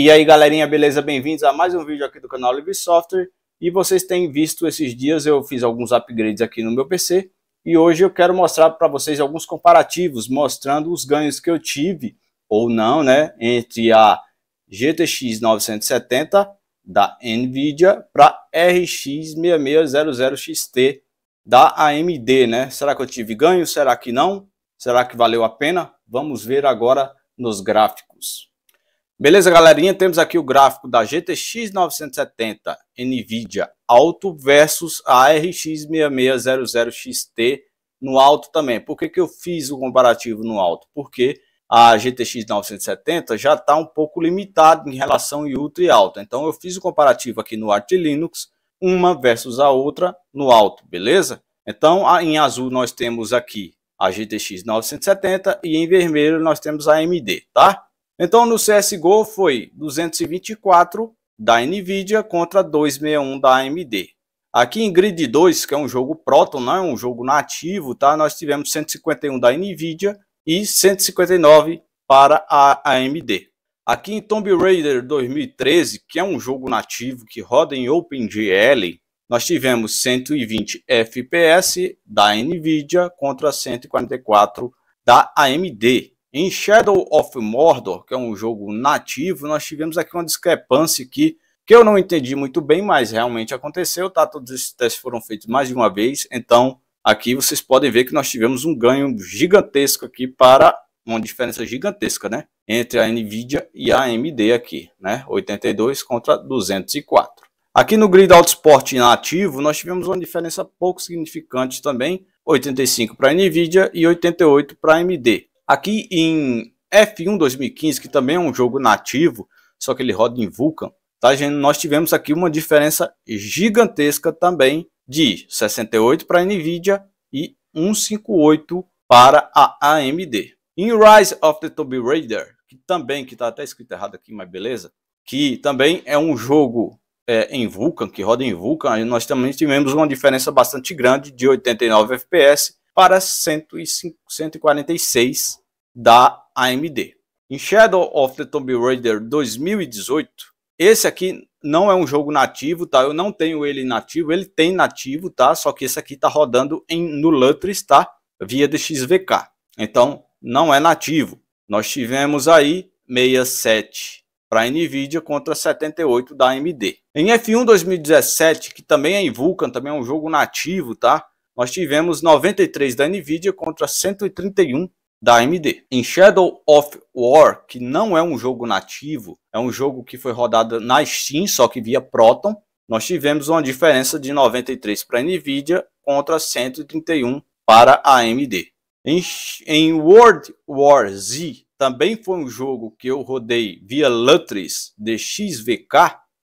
E aí galerinha, beleza? Bem-vindos a mais um vídeo aqui do canal Live Software E vocês têm visto esses dias, eu fiz alguns upgrades aqui no meu PC E hoje eu quero mostrar para vocês alguns comparativos Mostrando os ganhos que eu tive, ou não, né? Entre a GTX 970 da NVIDIA para RX 6600XT da AMD, né? Será que eu tive ganho? Será que não? Será que valeu a pena? Vamos ver agora nos gráficos. Beleza, galerinha? Temos aqui o gráfico da GTX 970 NVIDIA alto versus a RX 6600XT no alto também. Por que, que eu fiz o comparativo no alto? Porque a GTX 970 já está um pouco limitada em relação a ultra e alto. Então eu fiz o comparativo aqui no Arch Linux, uma versus a outra no alto, beleza? Então em azul nós temos aqui a GTX 970 e em vermelho nós temos a AMD, tá? Então, no CSGO foi 224 da NVIDIA contra 261 da AMD. Aqui em Grid 2, que é um jogo Proton, não é um jogo nativo, tá? Nós tivemos 151 da NVIDIA e 159 para a AMD. Aqui em Tomb Raider 2013, que é um jogo nativo que roda em OpenGL, nós tivemos 120 FPS da NVIDIA contra 144 da AMD. Em Shadow of Mordor, que é um jogo nativo, nós tivemos aqui uma discrepância que, que eu não entendi muito bem, mas realmente aconteceu, tá? Todos esses testes foram feitos mais de uma vez, então aqui vocês podem ver que nós tivemos um ganho gigantesco aqui para uma diferença gigantesca, né? Entre a Nvidia e a AMD aqui, né? 82 contra 204. Aqui no grid Autosport nativo, nós tivemos uma diferença pouco significante também, 85 para a NVIDIA e 88 para a AMD. Aqui em F1 2015, que também é um jogo nativo, só que ele roda em Vulkan, tá, gente? nós tivemos aqui uma diferença gigantesca também de 68 para a NVIDIA e 158 para a AMD. Em Rise of the Tomb Raider, que também, que está até escrito errado aqui, mas beleza, que também é um jogo é, em Vulkan, que roda em Vulkan, nós também tivemos uma diferença bastante grande de 89 FPS para 146 da AMD. Em Shadow of the Tomb Raider 2018, esse aqui não é um jogo nativo, tá? Eu não tenho ele nativo, ele tem nativo, tá? Só que esse aqui tá rodando em, no Lutris, tá? Via DXVK. Então, não é nativo. Nós tivemos aí 67 para a NVIDIA contra 78 da AMD. Em F1 2017, que também é em Vulkan, também é um jogo nativo, tá? nós tivemos 93 da Nvidia contra 131 da AMD. Em Shadow of War, que não é um jogo nativo, é um jogo que foi rodado na Steam, só que via Proton, nós tivemos uma diferença de 93 para a Nvidia contra 131 para a AMD. Em, em World War Z, também foi um jogo que eu rodei via Lutris de XVK,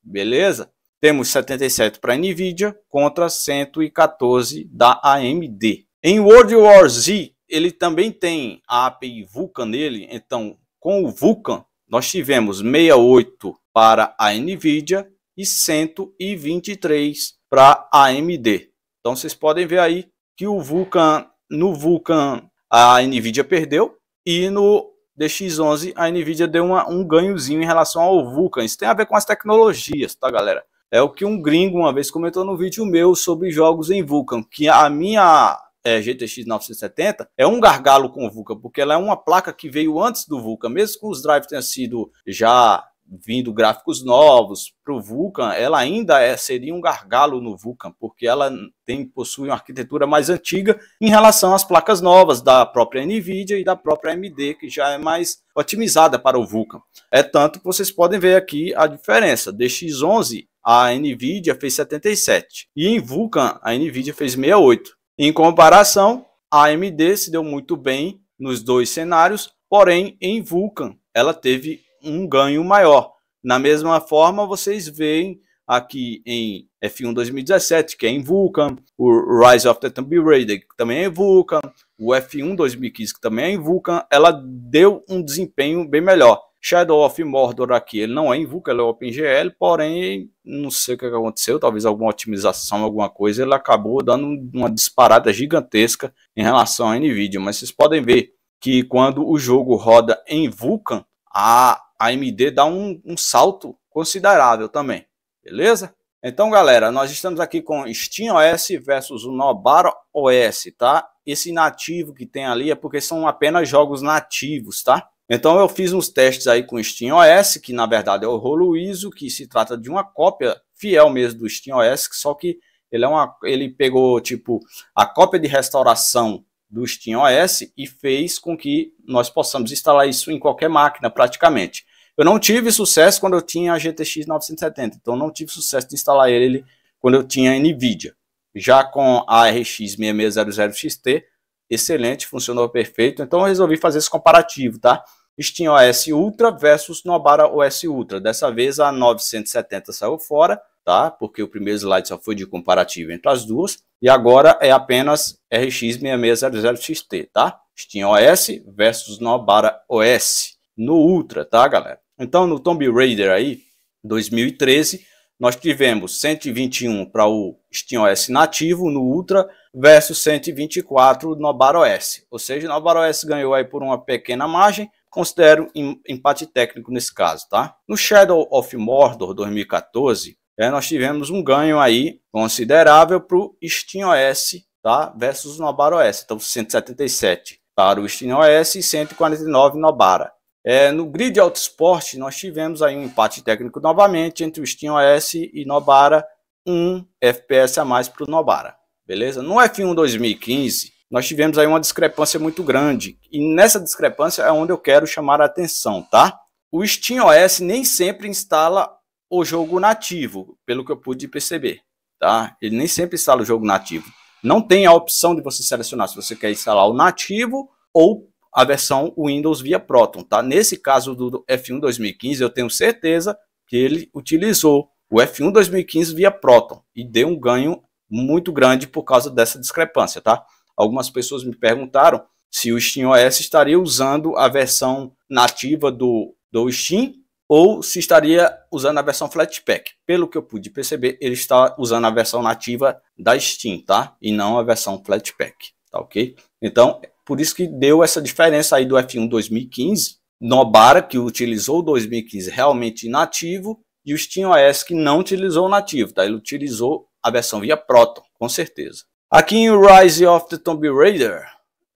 beleza? Temos 77 para a NVIDIA contra 114 da AMD. Em World War Z, ele também tem a API Vulkan nele, então com o Vulkan nós tivemos 68 para a NVIDIA e 123 para a AMD. Então vocês podem ver aí que o Vulkan, no Vulkan a NVIDIA perdeu e no DX11 a NVIDIA deu uma, um ganhozinho em relação ao Vulkan. Isso tem a ver com as tecnologias, tá galera? É o que um gringo uma vez comentou no vídeo meu sobre jogos em Vulkan, que a minha é, GTX 970 é um gargalo com o Vulkan, porque ela é uma placa que veio antes do Vulkan, mesmo que os drives tenham sido já vindo gráficos novos para o Vulkan, ela ainda é, seria um gargalo no Vulkan, porque ela tem possui uma arquitetura mais antiga em relação às placas novas da própria Nvidia e da própria AMD, que já é mais otimizada para o Vulkan. É tanto que vocês podem ver aqui a diferença. DX11 a Nvidia fez 77 e em Vulkan a Nvidia fez 68. Em comparação, a AMD se deu muito bem nos dois cenários, porém em Vulkan ela teve um ganho maior. Na mesma forma, vocês veem aqui em F1 2017, que é em Vulkan, o Rise of the Tomb Raider, que também é em Vulkan, o F1 2015, que também é em Vulkan, ela deu um desempenho bem melhor. Shadow of Mordor aqui, ele não é Vulkan, ele é OpenGL, porém, não sei o que aconteceu, talvez alguma otimização, alguma coisa, ele acabou dando uma disparada gigantesca em relação à NVIDIA, mas vocês podem ver que quando o jogo roda em Vulkan, a AMD dá um, um salto considerável também, beleza? Então, galera, nós estamos aqui com SteamOS versus o NoBar OS, tá? Esse nativo que tem ali é porque são apenas jogos nativos, tá? Então eu fiz uns testes aí com o SteamOS, que na verdade é o rolo ISO, que se trata de uma cópia fiel mesmo do SteamOS, só que ele, é uma, ele pegou tipo a cópia de restauração do SteamOS e fez com que nós possamos instalar isso em qualquer máquina praticamente. Eu não tive sucesso quando eu tinha a GTX 970, então não tive sucesso de instalar ele quando eu tinha a NVIDIA. Já com a RX 6600 XT, excelente, funcionou perfeito. Então eu resolvi fazer esse comparativo, tá? Steam OS Ultra versus Nobara OS Ultra. Dessa vez a 970 saiu fora, tá? Porque o primeiro slide só foi de comparativo entre as duas. E agora é apenas RX6600XT, tá? Steam OS versus Nobara OS no Ultra, tá, galera? Então no Tomb Raider aí, 2013, nós tivemos 121 para o SteamOS nativo no Ultra versus 124 no BarOS. Ou seja, no BarOS ganhou aí por uma pequena margem, considero empate técnico nesse caso, tá? No Shadow of Mordor 2014, é, nós tivemos um ganho aí considerável tá? então, para o SteamOS, tá? Versus Nobara OS, então 177 para o SteamOS e 149 Nobara. É, no grid autosport, nós tivemos aí um empate técnico novamente entre o Steam OS e Nobara, um FPS a mais para o Nobara, beleza? No F1 2015, nós tivemos aí uma discrepância muito grande, e nessa discrepância é onde eu quero chamar a atenção, tá? O Steam OS nem sempre instala o jogo nativo, pelo que eu pude perceber, tá? Ele nem sempre instala o jogo nativo. Não tem a opção de você selecionar se você quer instalar o nativo ou a versão Windows via Proton, tá? Nesse caso do F1 2015, eu tenho certeza que ele utilizou o F1 2015 via Proton e deu um ganho muito grande por causa dessa discrepância, tá? Algumas pessoas me perguntaram se o SteamOS estaria usando a versão nativa do, do Steam ou se estaria usando a versão Flatpak. Pelo que eu pude perceber, ele está usando a versão nativa da Steam, tá? E não a versão Flatpak, tá ok? Então, por isso que deu essa diferença aí do F1 2015, Nobara, que utilizou o 2015 realmente nativo, e o SteamOS, que não utilizou o nativo, tá? ele utilizou a versão via Proton, com certeza. Aqui em Rise of the Tomb Raider,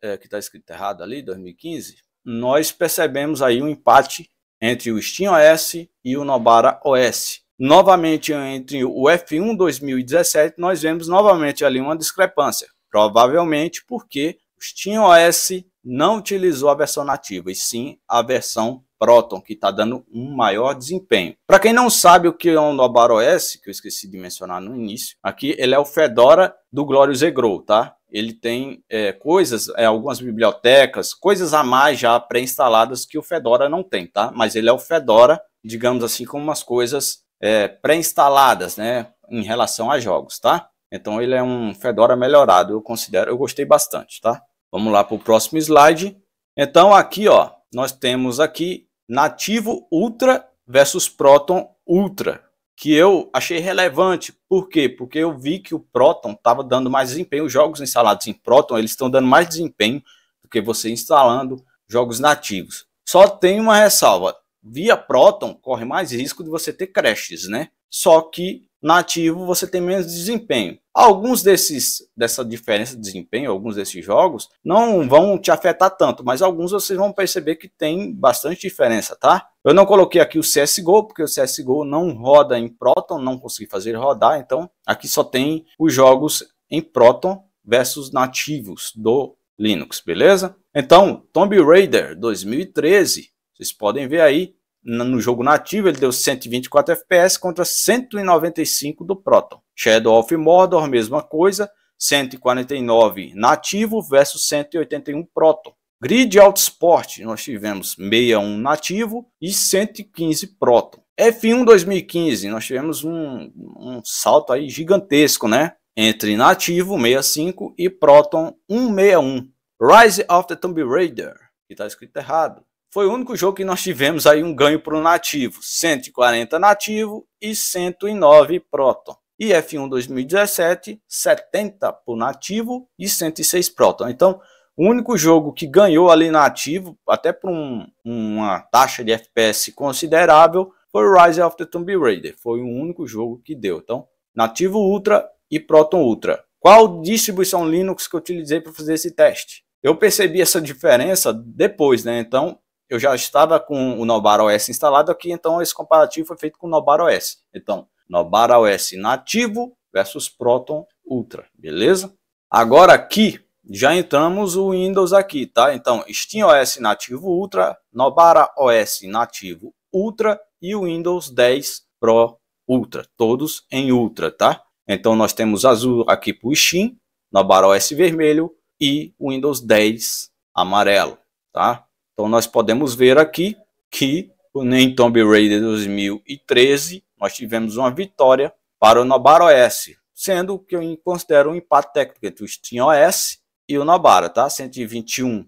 é, que está escrito errado ali, 2015, nós percebemos aí um empate entre o SteamOS e o Nobara OS. Novamente, entre o F1 2017, nós vemos novamente ali uma discrepância, provavelmente porque o SteamOS não utilizou a versão nativa, e sim a versão Proton, que está dando um maior desempenho. Para quem não sabe o que é o Nobar OS, que eu esqueci de mencionar no início, aqui ele é o Fedora do Glorious Egro, tá? Ele tem é, coisas, é, algumas bibliotecas, coisas a mais já pré-instaladas que o Fedora não tem, tá? Mas ele é o Fedora, digamos assim, com umas coisas é, pré-instaladas, né? Em relação a jogos, tá? Então ele é um Fedora melhorado, eu considero, eu gostei bastante, tá? Vamos lá para o próximo slide. Então aqui, ó, nós temos aqui nativo Ultra versus Proton Ultra, que eu achei relevante. Por quê? Porque eu vi que o Proton estava dando mais desempenho. Os jogos instalados em Proton, eles estão dando mais desempenho do que você instalando jogos nativos. Só tem uma ressalva. Via Proton, corre mais risco de você ter crashes, né? Só que nativo você tem menos desempenho. Alguns desses dessa diferença de desempenho, alguns desses jogos não vão te afetar tanto, mas alguns vocês vão perceber que tem bastante diferença, tá? Eu não coloquei aqui o CS:GO porque o CS:GO não roda em Proton, não consegui fazer rodar, então aqui só tem os jogos em Proton versus nativos do Linux, beleza? Então, Tomb Raider 2013, vocês podem ver aí no jogo nativo, ele deu 124 FPS contra 195 do Proton. Shadow of Mordor, mesma coisa, 149 nativo versus 181 Proton. Grid Autosport, nós tivemos 61 nativo e 115 Proton. F1 2015, nós tivemos um, um salto aí gigantesco, né? Entre nativo 65 e Proton 161. Rise of the Tomb Raider, que está escrito errado foi o único jogo que nós tivemos aí um ganho para o nativo, 140 nativo e 109 proton. E F1 2017, 70 para o nativo e 106 proton. Então, o único jogo que ganhou ali nativo, até por um, uma taxa de FPS considerável, foi Rise of the Tomb Raider. Foi o único jogo que deu. Então, nativo Ultra e Proton Ultra. Qual distribuição Linux que eu utilizei para fazer esse teste? Eu percebi essa diferença depois, né? Então, eu já estava com o Nobara OS instalado aqui, então esse comparativo foi feito com o Nobara OS. Então, Nobara OS nativo versus Proton Ultra, beleza? Agora aqui, já entramos o Windows aqui, tá? Então, SteamOS nativo Ultra, Nobara OS nativo Ultra e o Windows 10 Pro Ultra, todos em Ultra, tá? Então, nós temos azul aqui para o Steam, Nobara OS vermelho e Windows 10 amarelo, tá? Então nós podemos ver aqui que em Tomb Raider 2013 nós tivemos uma vitória para o Nobara OS, sendo que eu considero um empate técnico entre o Steam OS e o Nobara, tá? 121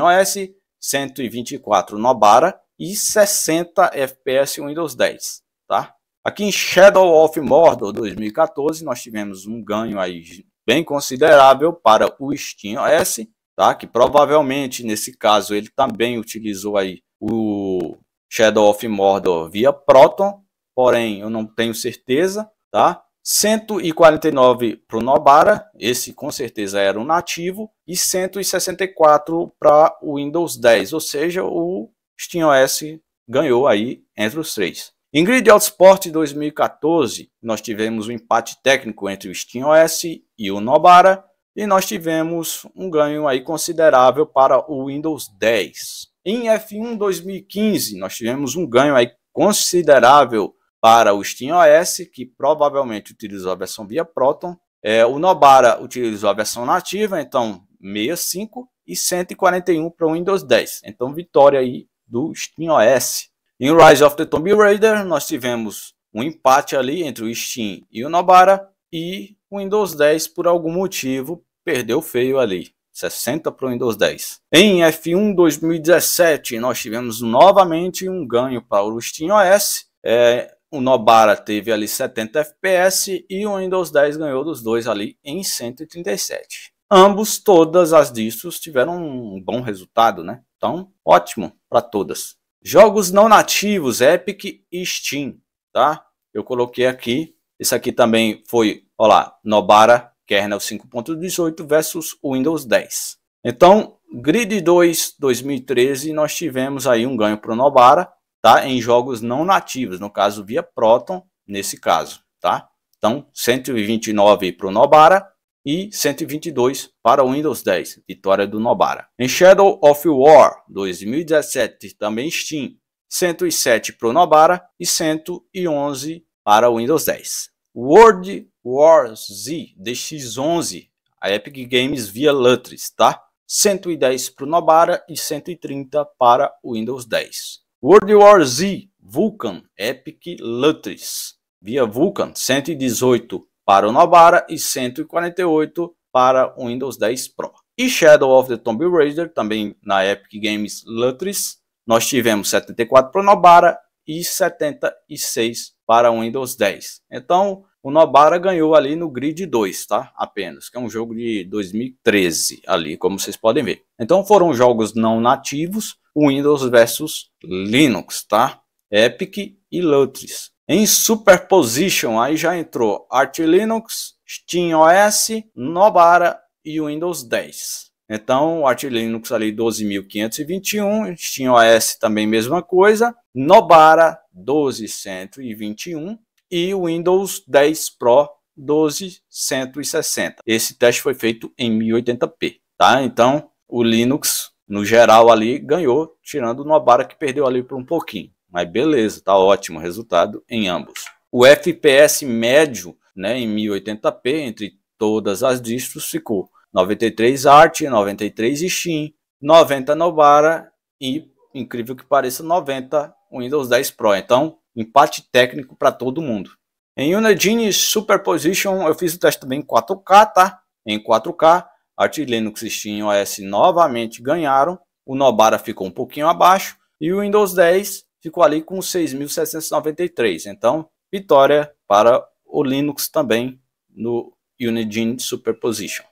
OS, 124 Nobara e 60 FPS Windows 10, tá? Aqui em Shadow of Mordor 2014 nós tivemos um ganho aí bem considerável para o Steam OS tá? Que provavelmente nesse caso ele também utilizou aí o Shadow of Mordor via Proton, porém eu não tenho certeza, tá? 149 para o Nobara, esse com certeza era o nativo, e 164 para o Windows 10, ou seja, o SteamOS ganhou aí entre os três. Em Grid Outsport 2014, nós tivemos um empate técnico entre o SteamOS e o Nobara, e nós tivemos um ganho aí considerável para o Windows 10. Em F1 2015, nós tivemos um ganho aí considerável para o SteamOS, que provavelmente utilizou a versão via Proton. É, o Nobara utilizou a versão nativa, então 65 e 141 para o Windows 10. Então, vitória aí do SteamOS. Em Rise of the Tomb Raider, nós tivemos um empate ali entre o Steam e o Nobara e o Windows 10, por algum motivo, perdeu feio ali. 60 para o Windows 10. Em F1 2017, nós tivemos novamente um ganho para o SteamOS. É, o Nobara teve ali 70 FPS e o Windows 10 ganhou dos dois ali em 137. Ambos, todas as distros tiveram um bom resultado, né? Então, ótimo para todas. Jogos não nativos, Epic e Steam, tá? Eu coloquei aqui, esse aqui também foi Olha lá, Nobara Kernel 5.18 versus Windows 10. Então, Grid 2 2013, nós tivemos aí um ganho para o Nobara, tá? Em jogos não nativos, no caso via Proton, nesse caso, tá? Então, 129 para o Nobara e 122 para o Windows 10, vitória do Nobara. Em Shadow of War 2017, também Steam, 107 para o Nobara e 111 para o Windows 10. World War Z DX11, a Epic Games via Lutris, tá? 110 para o Nobara e 130 para o Windows 10. World War Z Vulcan Epic Lutris, via Vulcan 118 para o Nobara e 148 para o Windows 10 Pro. E Shadow of the Tomb Raider, também na Epic Games Lutris, nós tivemos 74 para o Nobara e 76 para o Windows 10. Então, o Nobara ganhou ali no grid 2, tá? Apenas, que é um jogo de 2013 ali, como vocês podem ver. Então foram jogos não nativos, Windows versus Linux, tá? Epic e Lutris. Em Superposition, aí já entrou Arch Linux, Steam OS, Nobara e Windows 10. Então, o Arch Linux ali 12.521, Steam OS também mesma coisa, Nobara 12.121, e o Windows 10 Pro 12160. Esse teste foi feito em 1080p, tá? Então, o Linux no geral ali ganhou, tirando uma barra que perdeu ali por um pouquinho. Mas beleza, tá ótimo resultado em ambos. O FPS médio, né, em 1080p entre todas as distros ficou 93 Art, 93 Steam, 90 Nobara e incrível que pareça 90 Windows 10 Pro. Então, empate técnico para todo mundo. Em Unigine Superposition eu fiz o teste também em 4K, tá? Em 4K, Arch Linux e SteamOS novamente ganharam, o Nobara ficou um pouquinho abaixo e o Windows 10 ficou ali com 6.793. Então, vitória para o Linux também no Unigine Superposition.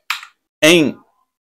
Em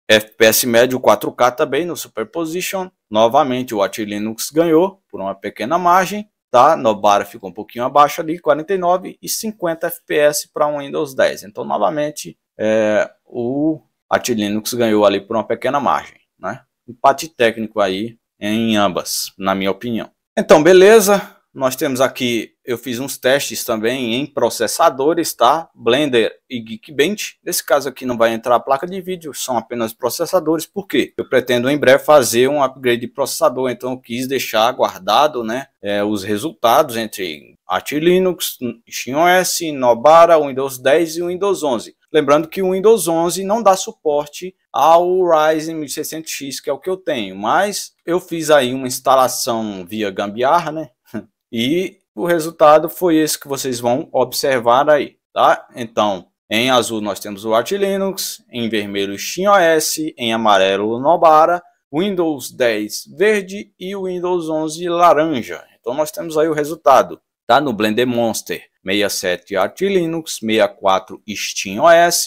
FPS médio 4K também no Superposition, novamente o Arch Linux ganhou por uma pequena margem tá? No bar ficou um pouquinho abaixo ali, 49 e 50 FPS para um Windows 10. Então, novamente, é, o AT Linux ganhou ali por uma pequena margem, né? Empate técnico aí em ambas, na minha opinião. Então, beleza. Nós temos aqui eu fiz uns testes também em processadores, tá? Blender e Geekbench. Nesse caso aqui não vai entrar a placa de vídeo, são apenas processadores. Por quê? Eu pretendo em breve fazer um upgrade de processador, então eu quis deixar guardado, né? É, os resultados entre Arch Linux, XinOS, Nobara, Windows 10 e Windows 11. Lembrando que o Windows 11 não dá suporte ao Ryzen 1600X, que é o que eu tenho, mas eu fiz aí uma instalação via gambiarra, né? E o resultado foi esse que vocês vão observar aí, tá? Então, em azul nós temos o Arch Linux, em vermelho XinOS, em amarelo o Nobara, Windows 10 verde e o Windows 11 laranja. Então nós temos aí o resultado, tá? No Blender Monster, 67 Arch Linux, 64 SteamOS,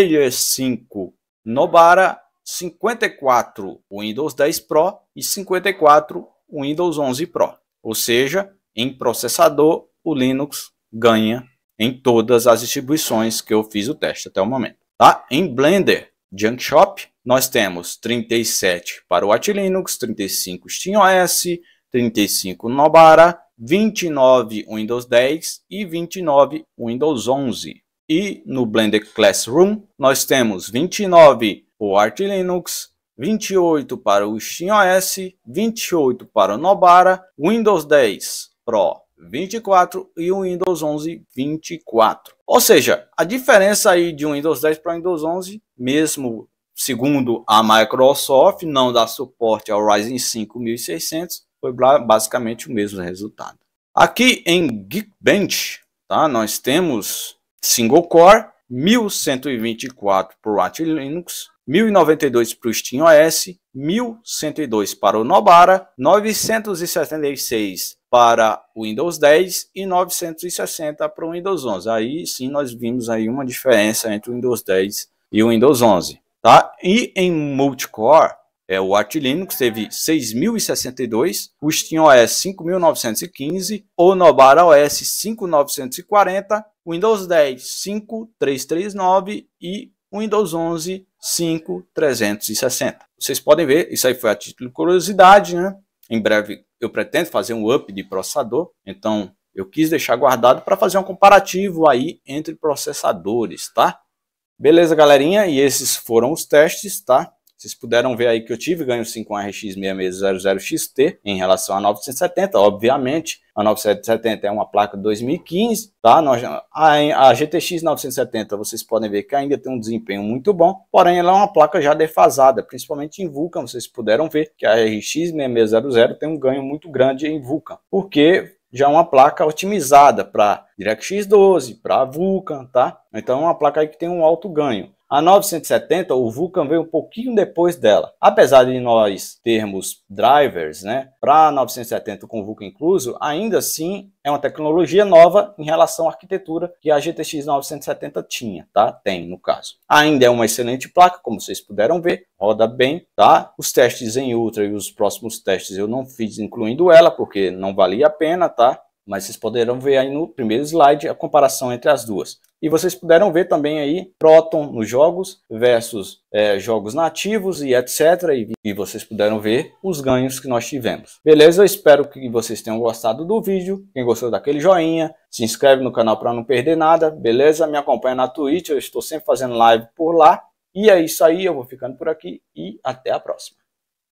65 Nobara, 54 Windows 10 Pro e 54 Windows 11 Pro. Ou seja, em processador, o Linux ganha em todas as distribuições que eu fiz o teste até o momento. Tá? Em Blender Junk Shop, nós temos 37 para o Linux, 35 SteamOS, 35 Nobara, 29 Windows 10 e 29 Windows 11. E no Blender Classroom, nós temos 29 o Arch Linux, 28 para o SteamOS, 28 para o Nobara, Windows 10, Pro 24 e um Windows 11 24. Ou seja, a diferença aí de um Windows 10 para um Windows 11, mesmo segundo a Microsoft, não dá suporte ao Ryzen 5600, foi basicamente o mesmo resultado. Aqui em Geekbench, tá? Nós temos single core 1124 para o Linux, 1092 para o SteamOS, 1102 para o Nobara, 976 para o Windows 10 e 960 para o Windows 11. Aí sim nós vimos aí uma diferença entre o Windows 10 e o Windows 11, tá? E em multicore, é, o Arch Linux teve 6.062, o SteamOS 5.915, o Nobara OS 5.940, Windows 10 5.339 e um Windows 11 5 360. Vocês podem ver, isso aí foi a título de curiosidade, né? Em breve eu pretendo fazer um up de processador, então eu quis deixar guardado para fazer um comparativo aí entre processadores, tá? Beleza, galerinha? E esses foram os testes, tá? Vocês puderam ver aí que eu tive ganho a RX6600XT em relação a 970, obviamente. A 970 é uma placa 2015, tá? Nós, a, a GTX 970, vocês podem ver que ainda tem um desempenho muito bom, porém ela é uma placa já defasada, principalmente em Vulkan, vocês puderam ver que a RX 6600 tem um ganho muito grande em Vulkan, porque já é uma placa otimizada para DirectX 12, para Vulkan, tá? Então é uma placa aí que tem um alto ganho. A 970, o Vulcan veio um pouquinho depois dela. Apesar de nós termos drivers, né, para 970 com o Vulcan incluso, ainda assim é uma tecnologia nova em relação à arquitetura que a GTX 970 tinha, tá? Tem, no caso. Ainda é uma excelente placa, como vocês puderam ver, roda bem, tá? Os testes em Ultra e os próximos testes eu não fiz incluindo ela, porque não valia a pena, tá? Mas vocês poderão ver aí no primeiro slide a comparação entre as duas. E vocês puderam ver também aí Proton nos jogos versus é, jogos nativos e etc. E, e, vocês puderam ver os ganhos que nós tivemos. Beleza? Eu espero que vocês tenham gostado do vídeo. Quem gostou daquele joinha, se inscreve no canal para não perder nada. Beleza? Me acompanha na Twitch, eu estou sempre fazendo live por lá. E é isso aí, eu vou ficando por aqui e até a próxima.